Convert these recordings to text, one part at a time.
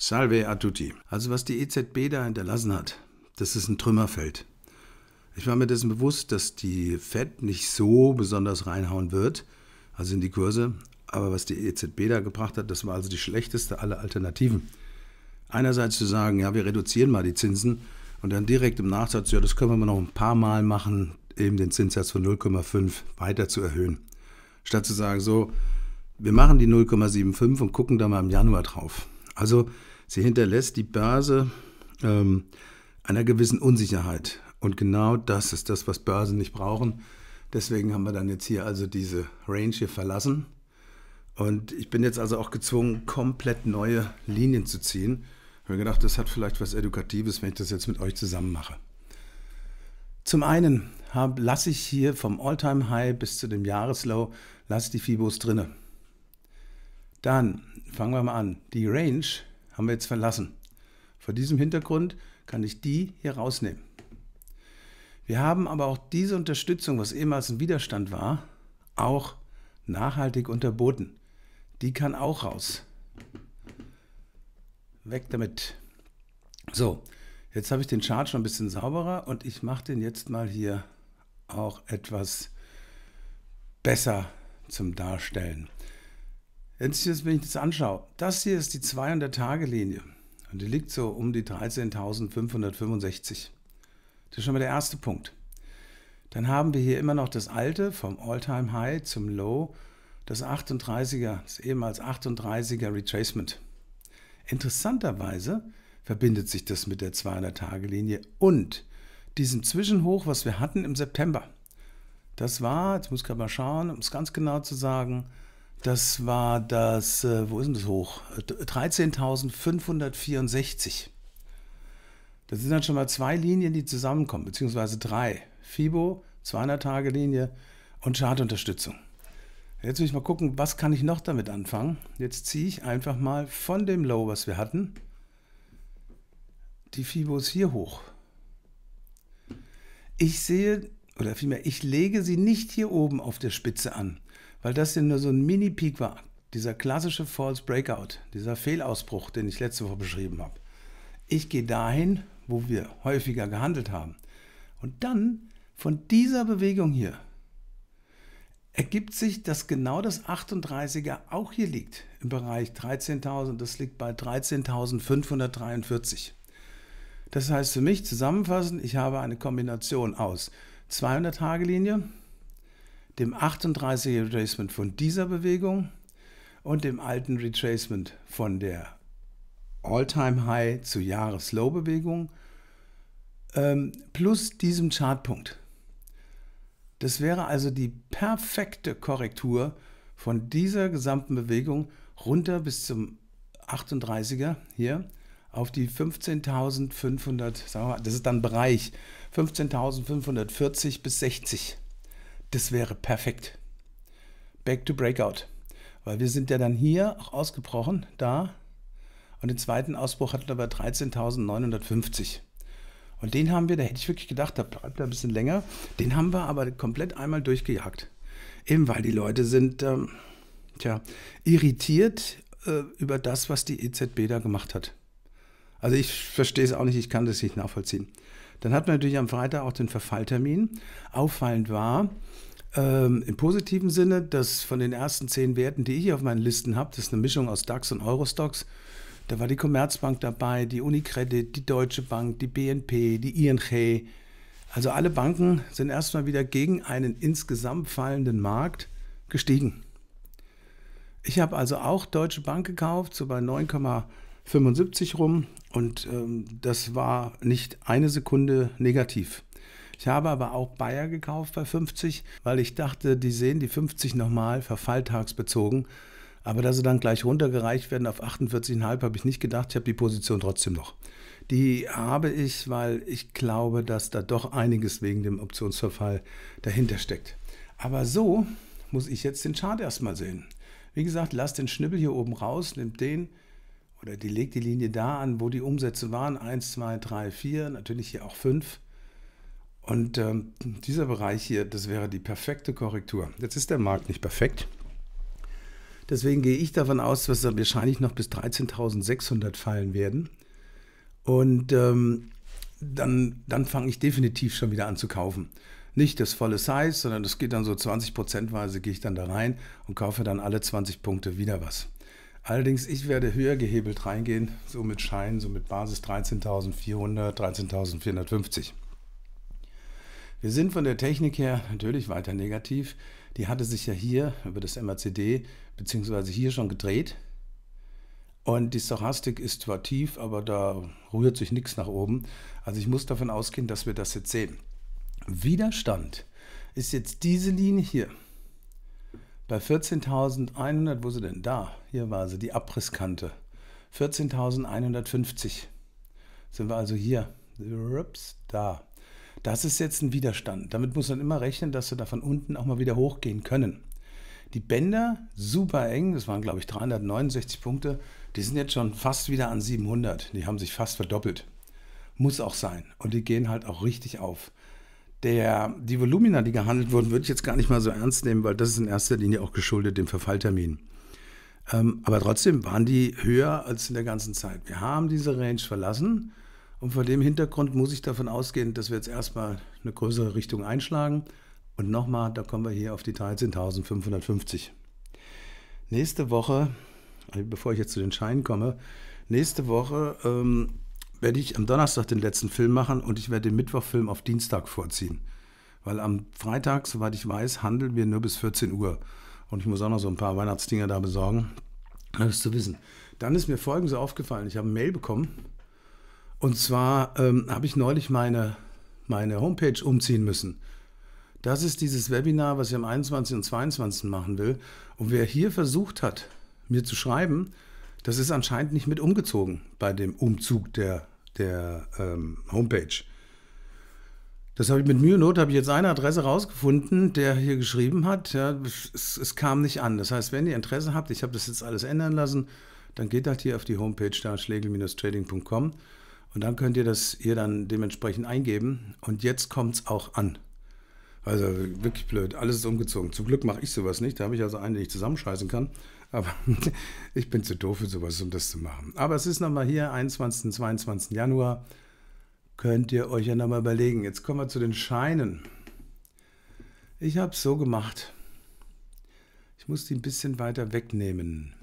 Salve a tutti. Also was die EZB da hinterlassen hat, das ist ein Trümmerfeld. Ich war mir dessen bewusst, dass die Fed nicht so besonders reinhauen wird, also in die Kurse. Aber was die EZB da gebracht hat, das war also die schlechteste aller Alternativen. Einerseits zu sagen, ja, wir reduzieren mal die Zinsen und dann direkt im Nachsatz, ja, das können wir noch ein paar Mal machen, eben den Zinssatz von 0,5 weiter zu erhöhen. Statt zu sagen, so, wir machen die 0,75 und gucken da mal im Januar drauf. Also Sie hinterlässt die Börse ähm, einer gewissen Unsicherheit. Und genau das ist das, was Börsen nicht brauchen. Deswegen haben wir dann jetzt hier also diese Range hier verlassen. Und ich bin jetzt also auch gezwungen, komplett neue Linien zu ziehen. Ich habe mir gedacht, das hat vielleicht was Edukatives, wenn ich das jetzt mit euch zusammen mache. Zum einen hab, lasse ich hier vom Alltime high bis zu dem Jahreslow, lasse die Fibos drinne. Dann fangen wir mal an. Die Range haben wir jetzt verlassen. Vor diesem Hintergrund kann ich die hier rausnehmen. Wir haben aber auch diese Unterstützung, was ehemals ein Widerstand war, auch nachhaltig unterboten. Die kann auch raus. Weg damit. So, jetzt habe ich den Chart schon ein bisschen sauberer und ich mache den jetzt mal hier auch etwas besser zum Darstellen. Jetzt jetzt, wenn ich das anschaue, das hier ist die 200-Tage-Linie und die liegt so um die 13.565. Das ist schon mal der erste Punkt. Dann haben wir hier immer noch das alte vom all time high zum Low, das 38er, das ehemals 38er Retracement. Interessanterweise verbindet sich das mit der 200-Tage-Linie und diesem Zwischenhoch, was wir hatten im September. Das war, jetzt muss ich gerade mal schauen, um es ganz genau zu sagen, das war das, äh, wo ist denn das hoch? 13.564. Äh, das sind dann schon mal zwei Linien, die zusammenkommen, beziehungsweise drei. FIBO, 200-Tage-Linie und Chartunterstützung. Jetzt will ich mal gucken, was kann ich noch damit anfangen. Jetzt ziehe ich einfach mal von dem Low, was wir hatten, die Fibos hier hoch. Ich sehe, oder vielmehr, ich lege sie nicht hier oben auf der Spitze an, weil das hier nur so ein Mini-Peak war. Dieser klassische False Breakout, dieser Fehlausbruch, den ich letzte Woche beschrieben habe. Ich gehe dahin, wo wir häufiger gehandelt haben. Und dann von dieser Bewegung hier ergibt sich, dass genau das 38er auch hier liegt, im Bereich 13.000, das liegt bei 13.543. Das heißt für mich zusammenfassend, ich habe eine Kombination aus 200-Tage-Linie, dem 38er Retracement von dieser Bewegung und dem alten Retracement von der All-Time-High zu Jahres-Low-Bewegung ähm, plus diesem Chartpunkt. Das wäre also die perfekte Korrektur von dieser gesamten Bewegung runter bis zum 38er hier auf die 15.500, das ist dann Bereich 15.540 bis 60. Das wäre perfekt. Back to Breakout. Weil wir sind ja dann hier auch ausgebrochen, da. Und den zweiten Ausbruch hatten wir bei 13.950. Und den haben wir, da hätte ich wirklich gedacht, da bleibt er ein bisschen länger. Den haben wir aber komplett einmal durchgejagt. Eben weil die Leute sind, ähm, tja, irritiert äh, über das, was die EZB da gemacht hat. Also ich verstehe es auch nicht, ich kann das nicht nachvollziehen. Dann hatten wir natürlich am Freitag auch den Verfalltermin. Auffallend war, ähm, Im positiven Sinne, dass von den ersten zehn Werten, die ich auf meinen Listen habe, das ist eine Mischung aus DAX und Eurostocks, da war die Commerzbank dabei, die Unicredit, die Deutsche Bank, die BNP, die ING. Also alle Banken sind erstmal wieder gegen einen insgesamt fallenden Markt gestiegen. Ich habe also auch Deutsche Bank gekauft, so bei 9,5 75 rum und ähm, das war nicht eine Sekunde negativ. Ich habe aber auch Bayer gekauft bei 50, weil ich dachte, die sehen die 50 nochmal verfalltagsbezogen. Aber da sie dann gleich runtergereicht werden auf 48,5, habe ich nicht gedacht, ich habe die Position trotzdem noch. Die habe ich, weil ich glaube, dass da doch einiges wegen dem Optionsverfall dahinter steckt. Aber so muss ich jetzt den Chart erstmal sehen. Wie gesagt, lasst den Schnibbel hier oben raus, nehmt den, oder die legt die Linie da an, wo die Umsätze waren. Eins, zwei, drei, vier, natürlich hier auch fünf. Und ähm, dieser Bereich hier, das wäre die perfekte Korrektur. Jetzt ist der Markt nicht perfekt. Deswegen gehe ich davon aus, dass wir wahrscheinlich noch bis 13.600 fallen werden. Und ähm, dann, dann fange ich definitiv schon wieder an zu kaufen. Nicht das volle Size, sondern das geht dann so 20%weise, gehe ich dann da rein und kaufe dann alle 20 Punkte wieder was. Allerdings, ich werde höher gehebelt reingehen, so mit Schein, so mit Basis 13.400, 13.450. Wir sind von der Technik her natürlich weiter negativ. Die hatte sich ja hier über das MACD bzw. hier schon gedreht. Und die Stochastik ist zwar tief, aber da rührt sich nichts nach oben. Also ich muss davon ausgehen, dass wir das jetzt sehen. Widerstand ist jetzt diese Linie hier. Bei 14.100, wo sie denn da? Hier war sie, die Abrisskante. 14.150. Sind wir also hier. Ups, da. Das ist jetzt ein Widerstand. Damit muss man immer rechnen, dass wir da von unten auch mal wieder hochgehen können. Die Bänder super eng, das waren glaube ich 369 Punkte. Die sind jetzt schon fast wieder an 700. Die haben sich fast verdoppelt. Muss auch sein. Und die gehen halt auch richtig auf der, die Volumina, die gehandelt wurden, würde ich jetzt gar nicht mal so ernst nehmen, weil das ist in erster Linie auch geschuldet dem Verfalltermin. Ähm, aber trotzdem waren die höher als in der ganzen Zeit. Wir haben diese Range verlassen und vor dem Hintergrund muss ich davon ausgehen, dass wir jetzt erstmal eine größere Richtung einschlagen. Und nochmal, da kommen wir hier auf die 13.550. Nächste Woche, äh, bevor ich jetzt zu den Scheinen komme, nächste Woche ähm, werde ich am Donnerstag den letzten Film machen und ich werde den Mittwochfilm auf Dienstag vorziehen. Weil am Freitag, soweit ich weiß, handeln wir nur bis 14 Uhr. Und ich muss auch noch so ein paar Weihnachtsdinger da besorgen. um Das zu wissen. Dann ist mir Folgendes aufgefallen. Ich habe eine Mail bekommen. Und zwar ähm, habe ich neulich meine, meine Homepage umziehen müssen. Das ist dieses Webinar, was ich am 21. und 22. machen will. Und wer hier versucht hat, mir zu schreiben, das ist anscheinend nicht mit umgezogen bei dem Umzug der der ähm, Homepage. Das habe ich mit Mühe und Not, habe ich jetzt eine Adresse rausgefunden, der hier geschrieben hat. Ja, es, es, kam nicht an. Das heißt, wenn ihr Interesse habt, ich habe das jetzt alles ändern lassen, dann geht halt hier auf die Homepage da, schlegel-trading.com und dann könnt ihr das hier dann dementsprechend eingeben. Und jetzt kommt es auch an. Also wirklich blöd. Alles ist umgezogen. Zum Glück mache ich sowas nicht. Da habe ich also einen, den ich zusammenscheißen kann. Aber ich bin zu doof für sowas, um das zu machen. Aber es ist nochmal hier, 21. und 22. Januar. Könnt ihr euch ja nochmal überlegen. Jetzt kommen wir zu den Scheinen. Ich habe es so gemacht. Ich muss die ein bisschen weiter wegnehmen.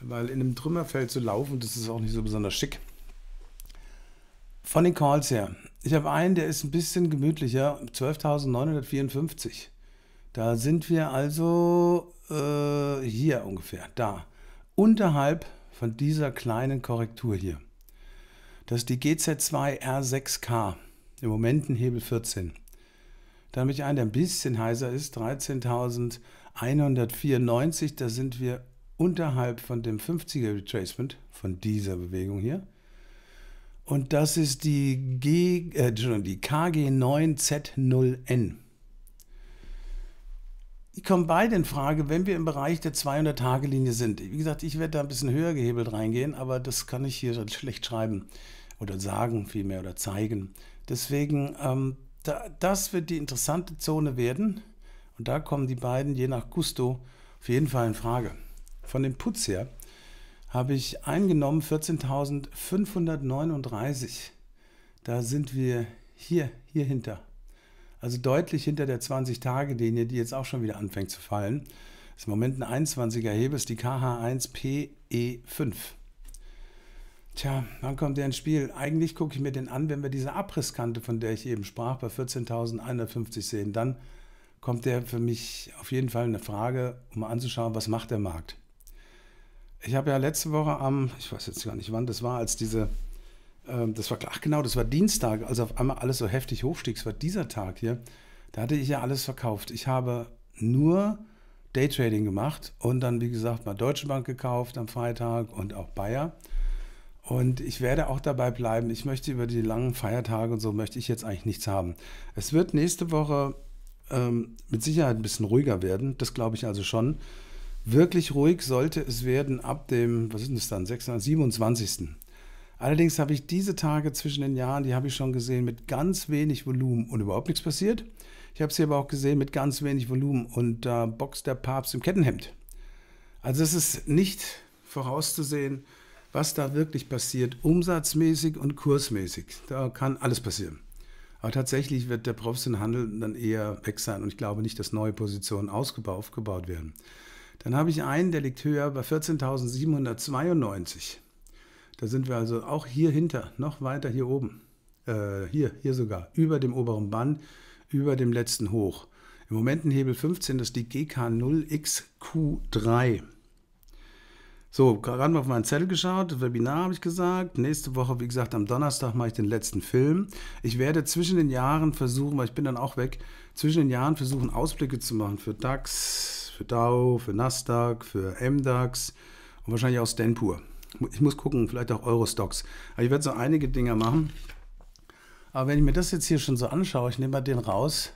Weil in einem Trümmerfeld zu laufen, das ist auch nicht so besonders schick. Von den Calls her. Ich habe einen, der ist ein bisschen gemütlicher, 12.954. Da sind wir also äh, hier ungefähr, da, unterhalb von dieser kleinen Korrektur hier. Das ist die GZ2 R6K, im Moment ein Hebel 14. Da habe ich einen, der ein bisschen heiser ist, 13.194. Da sind wir unterhalb von dem 50er Retracement, von dieser Bewegung hier. Und das ist die, G, äh, die KG9Z0N. Die kommen beide in Frage, wenn wir im Bereich der 200-Tage-Linie sind. Wie gesagt, ich werde da ein bisschen höher gehebelt reingehen, aber das kann ich hier schlecht schreiben oder sagen vielmehr oder zeigen. Deswegen, ähm, da, das wird die interessante Zone werden. Und da kommen die beiden je nach Gusto auf jeden Fall in Frage. Von dem Putz her habe ich eingenommen 14.539. Da sind wir hier, hier hinter. Also deutlich hinter der 20-Tage-Linie, die jetzt auch schon wieder anfängt zu fallen. Das ist im Moment ein 21er Hebel, ist die KH1PE5. Tja, wann kommt der ins Spiel? Eigentlich gucke ich mir den an, wenn wir diese Abrisskante, von der ich eben sprach, bei 14.150 sehen. Dann kommt der für mich auf jeden Fall eine Frage, um anzuschauen, was macht der Markt ich habe ja letzte Woche am, ich weiß jetzt gar nicht wann, das war, als diese, ähm, das war, ach genau, das war Dienstag, als auf einmal alles so heftig hochstieg, es war dieser Tag hier, da hatte ich ja alles verkauft. Ich habe nur Daytrading gemacht und dann, wie gesagt, mal Deutsche Bank gekauft am Freitag und auch Bayer. Und ich werde auch dabei bleiben. Ich möchte über die langen Feiertage und so möchte ich jetzt eigentlich nichts haben. Es wird nächste Woche ähm, mit Sicherheit ein bisschen ruhiger werden. Das glaube ich also schon. Wirklich ruhig sollte es werden ab dem, was ist denn das dann, 26, 27. Allerdings habe ich diese Tage zwischen den Jahren, die habe ich schon gesehen, mit ganz wenig Volumen und überhaupt nichts passiert. Ich habe sie aber auch gesehen mit ganz wenig Volumen und da äh, boxt der Papst im Kettenhemd. Also es ist nicht vorauszusehen, was da wirklich passiert, umsatzmäßig und kursmäßig. Da kann alles passieren. Aber tatsächlich wird der Handel dann eher weg sein und ich glaube nicht, dass neue Positionen aufgebaut werden. Dann habe ich einen, der liegt höher bei 14.792. Da sind wir also auch hier hinter, noch weiter hier oben. Äh, hier, hier sogar, über dem oberen Bann, über dem letzten Hoch. Im Moment ein Hebel 15 ist die GK0XQ3. So, gerade mal auf meinen Zettel geschaut, Webinar habe ich gesagt. Nächste Woche, wie gesagt, am Donnerstag mache ich den letzten Film. Ich werde zwischen den Jahren versuchen, weil ich bin dann auch weg, zwischen den Jahren versuchen, Ausblicke zu machen für DAX, für Dow, für Nasdaq, für MDAX und wahrscheinlich auch Stan Ich muss gucken, vielleicht auch Eurostocks. Aber ich werde so einige Dinge machen. Aber wenn ich mir das jetzt hier schon so anschaue, ich nehme mal den raus,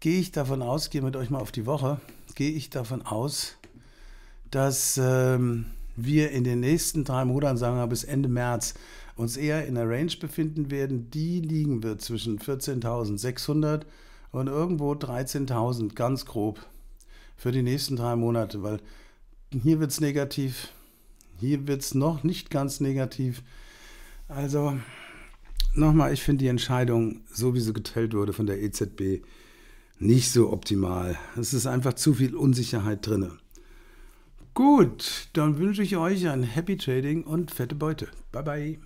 gehe ich davon aus, gehe mit euch mal auf die Woche, gehe ich davon aus, dass ähm, wir in den nächsten drei Monaten, sagen wir bis Ende März, uns eher in der Range befinden werden, die liegen wird zwischen 14.600 und irgendwo 13.000, ganz grob für die nächsten drei Monate, weil hier wird es negativ, hier wird es noch nicht ganz negativ. Also nochmal, ich finde die Entscheidung, so wie sie geteilt wurde von der EZB, nicht so optimal. Es ist einfach zu viel Unsicherheit drin. Gut, dann wünsche ich euch ein Happy Trading und fette Beute. Bye bye.